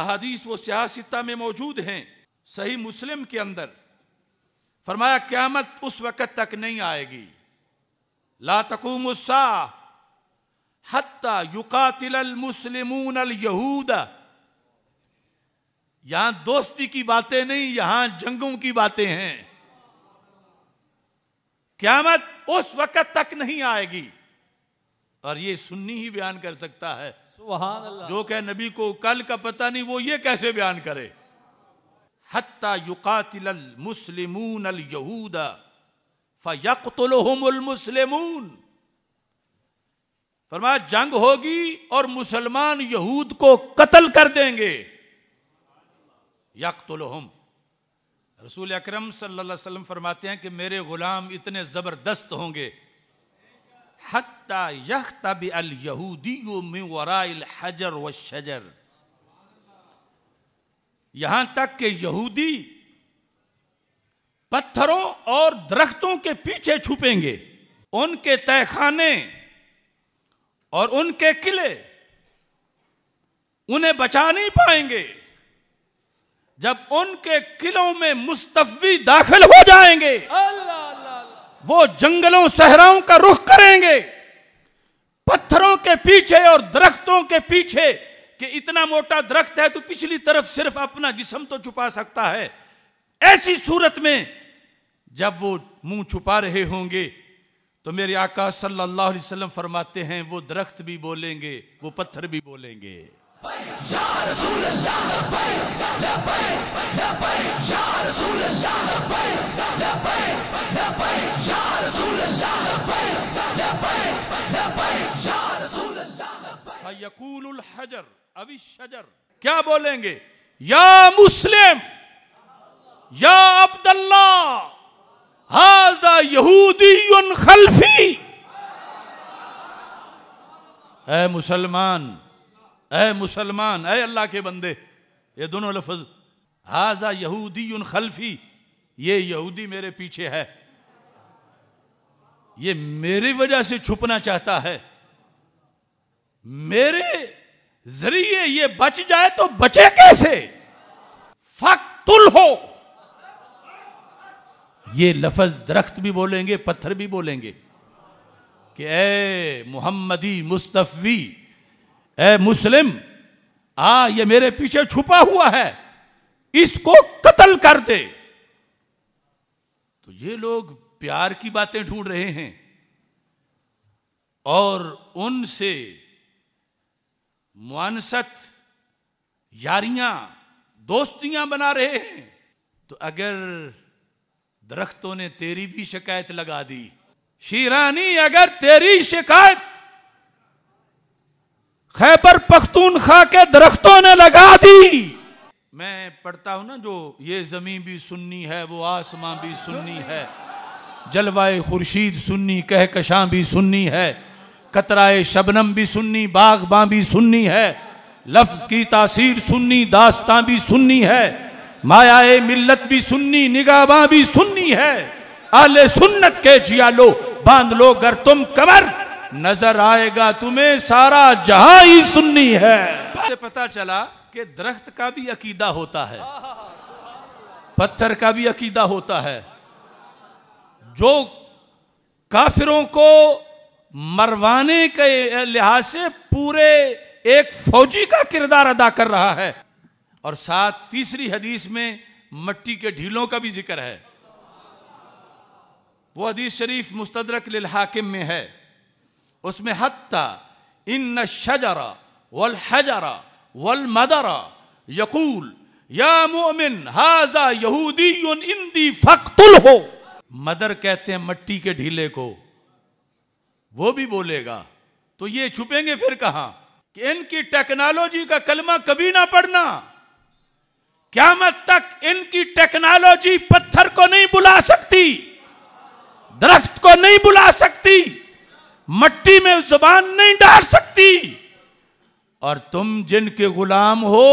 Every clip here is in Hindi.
अहदीस वो सियासिता में मौजूद हैं सही मुस्लिम के अंदर फरमाया क्यामत उस वक़्त तक नहीं आएगी लातकूम हत्ता युकातिल मुस्लिम यहूदा यहां दोस्ती की बातें नहीं यहां जंगों की बातें हैं क्यामत उस वक़्त तक नहीं आएगी और ये सुन्नी ही बयान कर सकता है जो कह नबी को कल का पता नहीं वो ये कैसे बयान करे हत्ता युकातिल मुस्लिमून अल यहूदा फयकतुलहुमुल मुस्लिमून फरमाया जंग होगी और मुसलमान यहूद को कत्ल कर देंगे यकतुलहुम रसूल अकरम सल्लल्लाहु अलैहि वसल्लम फरमाते हैं कि मेरे गुलाम इतने ज़बरदस्त होंगे हत्ता यह तब वराइल हजर व शजर यहां तक के यहूदी पत्थरों और दरख्तों के पीछे छुपेंगे उनके तयखाने और उनके किले उन्हें बचा नहीं पाएंगे जब उनके किलों में मुस्तफी दाखिल हो जाएंगे अल्लाह वो जंगलों सहराओं का रुख करेंगे पत्थरों के पीछे और दरख्तों के पीछे कि इतना मोटा दरख्त है तो पिछली तरफ सिर्फ अपना जिसम तो छुपा सकता है ऐसी सूरत में जब वो मुंह छुपा रहे होंगे तो मेरे आका सल्लल्लाहु अलैहि वसल्लम फरमाते हैं वो दरख्त भी बोलेंगे वो पत्थर भी बोलेंगे يا رسول الله لبيك لبيك لبيك يا رسول الله لبيك لبيك لبيك يا رسول الله لبيك لبيك لبيك يا رسول الله لبيك فيقول الحجر ابي الشجر क्या बोलेंगे مسلم मुस्लिम عبد الله هذا يهودي خلفي ए مسلمان ए मुसलमान ए अल्लाह के बंदे ये दोनों लफज हाजा यहूदी उन खल्फी ये यहूदी मेरे पीछे है ये मेरी वजह से छुपना चाहता है मेरे जरिए ये बच जाए तो बचे कैसे फकतुल हो ये लफज दरख्त भी बोलेंगे पत्थर भी बोलेंगे कि ए मोहम्मदी मुस्तफ़ी ए मुस्लिम आ ये मेरे पीछे छुपा हुआ है इसको कत्ल कर दे तो ये लोग प्यार की बातें ढूंढ रहे हैं और उनसे मानसत यारियां दोस्तियां बना रहे हैं तो अगर दरख्तों ने तेरी भी शिकायत लगा दी शीरानी अगर तेरी शिकायत खैबर पख्तूनखा के दरख्तों ने लगा दी मैं पढ़ता हूं ना जो ये जमी भी सुननी है वो आसमां भी सुननी है जलवाए खुर्शीद सुननी कहकशां भी सुननी है कतराए शबनम भी सुननी बागबां भी सुननी है लफ्ज की तासीर सुननी दास्तां भी सुननी है मायाए मिल्लत भी सुननी निगाबां भी सुननी है आले सुन्नत के जिया लो बांध लो गर तुम कमर नजर आएगा तुम्हें सारा जहां ही सुननी है पता चला कि दरख्त का भी अकीदा होता है पत्थर का भी अकीदा होता है जो काफिरों को मरवाने के लिहाज से पूरे एक फौजी का किरदार अदा कर रहा है और साथ तीसरी हदीस में मट्टी के ढीलों का भी जिक्र है वो हदीस शरीफ मुस्तदरक लिल हाकिम में है उसमें हत्ता इन शजरा वल हजरा वल मदरा यकूल या मोमिन हाजा यहूदी इंदी फकतुल हो मदर कहते हैं मट्टी के ढीले को वो भी बोलेगा तो ये छुपेंगे फिर कहा कि इनकी टेक्नोलॉजी का कलमा कभी ना पढ़ना क्या मत तक इनकी टेक्नोलॉजी पत्थर को नहीं बुला सकती दरख्त को नहीं बुला सकती मट्टी में जुबान नहीं डाल सकती और तुम जिनके गुलाम हो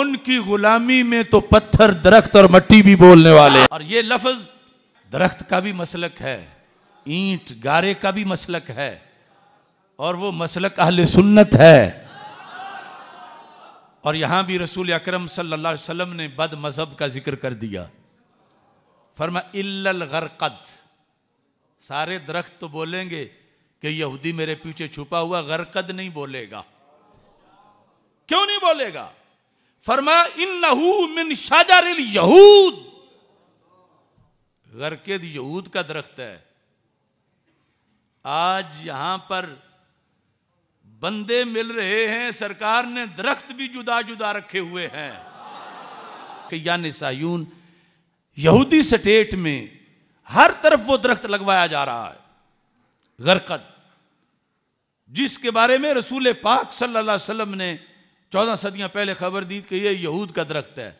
उनकी गुलामी में तो पत्थर दरख्त और मट्टी भी बोलने वाले और ये लफ्ज दरख्त का भी मसलक है ईंट गारे का भी मसलक है और वो मसलक अहल सुन्नत है और यहां भी रसूल अकरम सल्लल्लाहु अलैहि वसल्लम ने बद मजहब का जिक्र कर दिया फरमा इल्ल गरकद सारे दरख्त तो बोलेंगे कि यहूदी मेरे पीछे छुपा हुआ गरकद नहीं बोलेगा क्यों नहीं बोलेगा फरमा इन नहू मिन शाजर यहूद गरकद यहूद का दरख्त है आज यहां पर बंदे मिल रहे हैं सरकार ने दरख्त भी जुदा जुदा रखे हुए हैं कि या निसायून यहूदी स्टेट में हर तरफ वो दरख्त लगवाया जा रहा है गरकद जिसके बारे में रसूल पाक सल्लल्लाहु अलैहि वसल्लम ने चौदह सदियां पहले खबर दी कि यह यहूद का दरख्त है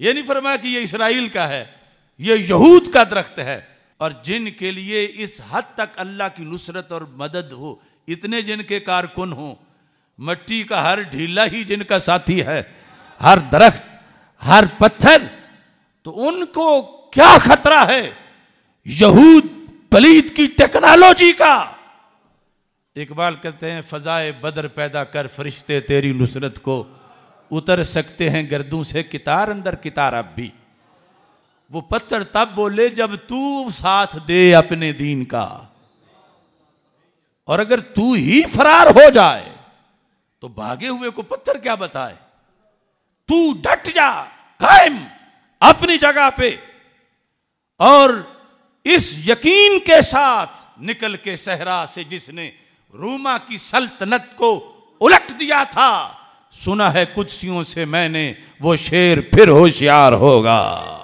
ये नहीं फरमाया कि यह इसराइल का है यह यहूद का दरख्त है और जिनके लिए इस हद तक अल्लाह की नुसरत और मदद हो इतने जिनके कारकुन हो मट्टी का हर ढीला ही जिनका साथी है हर दरख्त हर पत्थर तो उनको क्या खतरा है यहूद पलीद की टेक्नोलॉजी का इकबाल कहते हैं फ़जाए बदर पैदा कर फरिश्ते तेरी नुसरत को उतर सकते हैं गर्दों से कितार अंदर कितार अब भी वो पत्थर तब बोले जब तू साथ दे अपने दीन का और अगर तू ही फरार हो जाए तो भागे हुए को पत्थर क्या बताए तू डट जा कायम अपनी जगह पे और इस यकीन के साथ निकल के सहरा से जिसने रोमा की सल्तनत को उलट दिया था सुना है कुछ से मैंने वो शेर फिर होशियार होगा